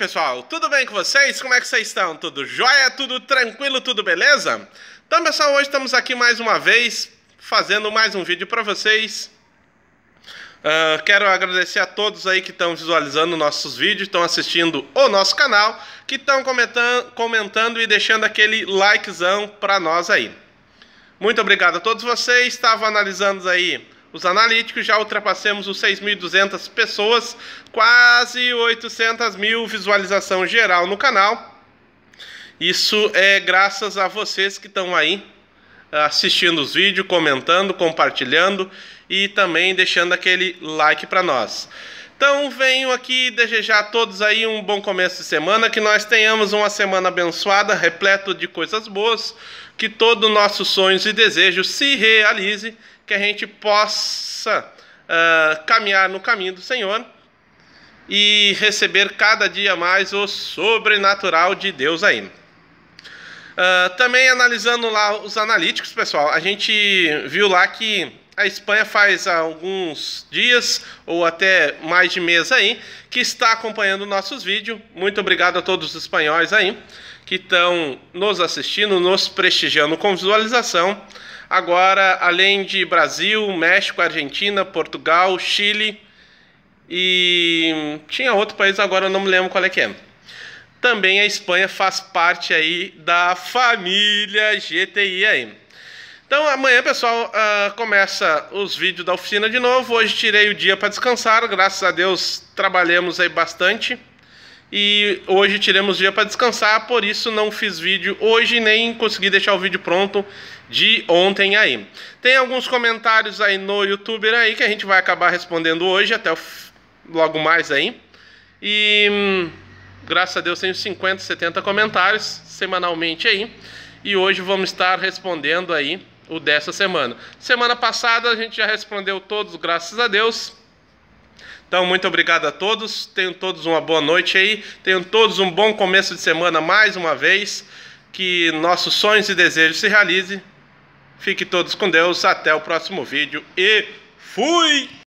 pessoal, tudo bem com vocês? Como é que vocês estão? Tudo jóia? Tudo tranquilo? Tudo beleza? Então pessoal, hoje estamos aqui mais uma vez fazendo mais um vídeo para vocês. Uh, quero agradecer a todos aí que estão visualizando nossos vídeos, estão assistindo o nosso canal, que estão comentando, comentando e deixando aquele likezão para nós aí. Muito obrigado a todos vocês, estava analisando aí os analíticos já ultrapassamos os 6.200 pessoas, quase 800 mil visualização geral no canal. Isso é graças a vocês que estão aí ah, assistindo os vídeos, comentando, compartilhando e também deixando aquele like para nós. Então venho aqui desejar a todos aí um bom começo de semana, que nós tenhamos uma semana abençoada, repleto de coisas boas, que todos os nossos sonhos e desejos se realize, que a gente possa uh, caminhar no caminho do Senhor e receber cada dia mais o sobrenatural de Deus aí. Uh, também analisando lá os analíticos, pessoal, a gente viu lá que a Espanha faz alguns dias ou até mais de mês aí, que está acompanhando nossos vídeos. Muito obrigado a todos os espanhóis aí que estão nos assistindo, nos prestigiando com visualização. Agora, além de Brasil, México, Argentina, Portugal, Chile e tinha outro país agora eu não me lembro qual é que é. Também a Espanha faz parte aí da família GTI aí. Então amanhã, pessoal, uh, começa os vídeos da oficina de novo. Hoje tirei o dia para descansar, graças a Deus trabalhamos aí bastante. E hoje tiremos o dia para descansar, por isso não fiz vídeo hoje nem consegui deixar o vídeo pronto de ontem aí. Tem alguns comentários aí no YouTuber aí que a gente vai acabar respondendo hoje, até logo mais aí. E hum, graças a Deus tenho 50, 70 comentários semanalmente aí. E hoje vamos estar respondendo aí o dessa semana. Semana passada a gente já respondeu todos, graças a Deus. Então, muito obrigado a todos. Tenham todos uma boa noite aí. Tenham todos um bom começo de semana mais uma vez. Que nossos sonhos e desejos se realizem. Fiquem todos com Deus. Até o próximo vídeo e fui!